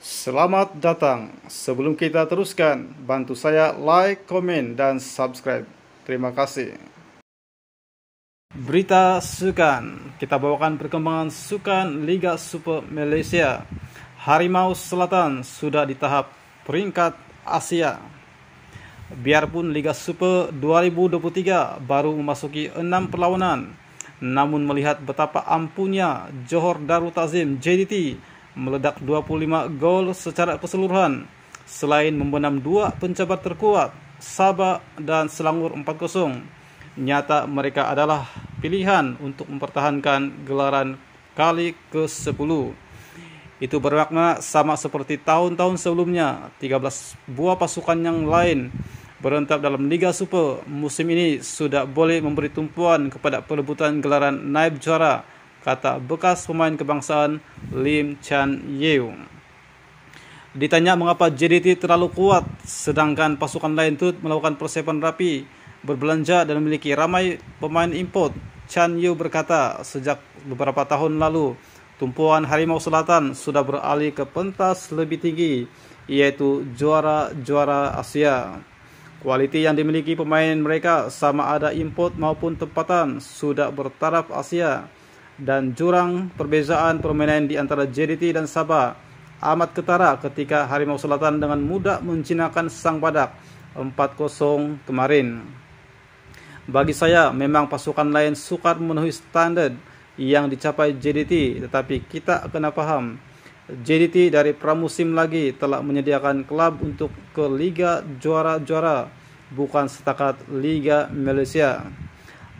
Selamat datang. Sebelum kita teruskan, bantu saya like, komen, dan subscribe. Terima kasih. Berita Sukan. Kita bawakan perkembangan Sukan Liga Super Malaysia. Harimau Selatan sudah di tahap peringkat Asia. Biarpun Liga Super 2023 baru memasuki 6 perlawanan, namun melihat betapa ampunnya Johor Darul Tazim JDT meledak 25 gol secara keseluruhan selain membenam dua pencabar terkuat Sabah dan Selangor 4-0. Nyata mereka adalah pilihan untuk mempertahankan gelaran kali ke-10. Itu bermakna sama seperti tahun-tahun sebelumnya, 13 buah pasukan yang lain berentap dalam Liga Super musim ini sudah boleh memberi tumpuan kepada perebutan gelaran naib juara. kata bekas pemain kebangsaan Lim Chan Yew. Ditanya mengapa JDT terlalu kuat sedangkan pasukan lain itu melakukan persiapan rapi, berbelanja dan memiliki ramai pemain import. Chan Yew berkata, sejak beberapa tahun lalu, tumpuan Harimau Selatan sudah beralih ke pentas lebih tinggi, yaitu juara-juara Asia. Kualiti yang dimiliki pemain mereka sama ada import maupun tempatan sudah bertaraf Asia dan jurang perbezaan permainan di antara JDT dan Sabah amat ketara ketika Harimau Selatan dengan mudah mencinakan Sang padak 4-0 kemarin. Bagi saya memang pasukan lain sukar memenuhi standar yang dicapai JDT tetapi kita kena faham JDT dari pramusim lagi telah menyediakan klub untuk ke Liga Juara-Juara bukan setakat Liga Malaysia.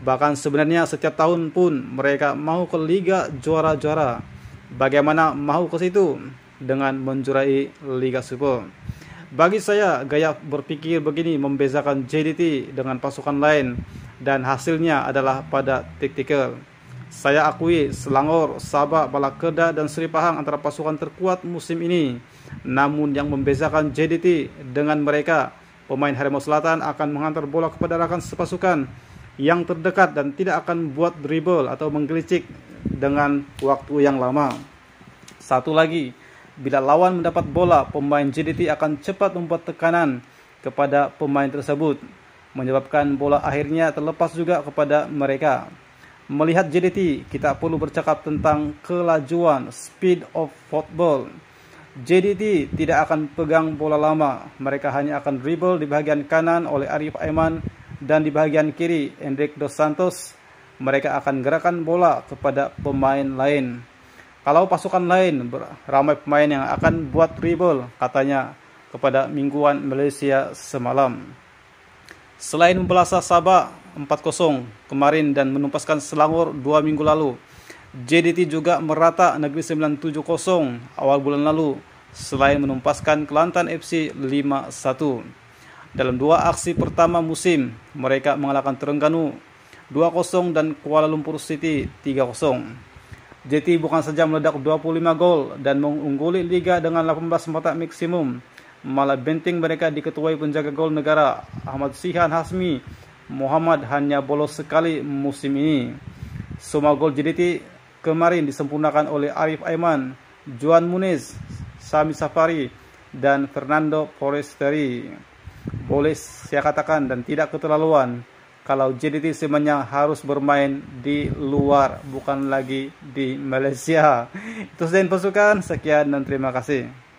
Bahkan sebenarnya setiap tahun pun mereka mau ke liga juara-juara. Bagaimana mau ke situ dengan menjurai Liga Super? Bagi saya, gaya berpikir begini membezakan JDT dengan pasukan lain dan hasilnya adalah pada tiktikal. Saya akui Selangor, Sabah, Balakeda, dan Sri Pahang antara pasukan terkuat musim ini. Namun yang membezakan JDT dengan mereka, pemain Harimau Selatan akan menghantar bola kepada rakan sepasukan yang terdekat dan tidak akan buat dribble atau menggelicik dengan waktu yang lama. Satu lagi, bila lawan mendapat bola, pemain JDT akan cepat membuat tekanan kepada pemain tersebut, menyebabkan bola akhirnya terlepas juga kepada mereka. Melihat JDT, kita perlu bercakap tentang kelajuan speed of football. JDT tidak akan pegang bola lama, mereka hanya akan dribble di bagian kanan oleh Arif Aiman dan di bagian kiri Enrique Dos Santos, mereka akan gerakan bola kepada pemain lain. Kalau pasukan lain ramai pemain yang akan buat dribble, katanya kepada mingguan Malaysia semalam. Selain membelasah Sabah 4-0 kemarin dan menumpaskan Selangor 2 minggu lalu, JDT juga merata negeri 970 awal bulan lalu selain menumpaskan Kelantan FC 5-1. Dalam dua aksi pertama musim, mereka mengalahkan Terengganu 2-0 dan Kuala Lumpur City 3-0. JT bukan saja meledak 25 gol dan mengungguli liga dengan 18 mata maksimum, malah benteng mereka diketuai penjaga gol negara Ahmad Sihan Hasmi. Muhammad hanya bolos sekali musim ini. Semua gol JDT kemarin disempurnakan oleh Arif Aiman, Juan Muniz, Sami Safari, dan Fernando Forestieri boleh saya katakan dan tidak keterlaluan kalau JDT semuanya harus bermain di luar bukan lagi di Malaysia. Itu saya pasukan. sekian dan terima kasih.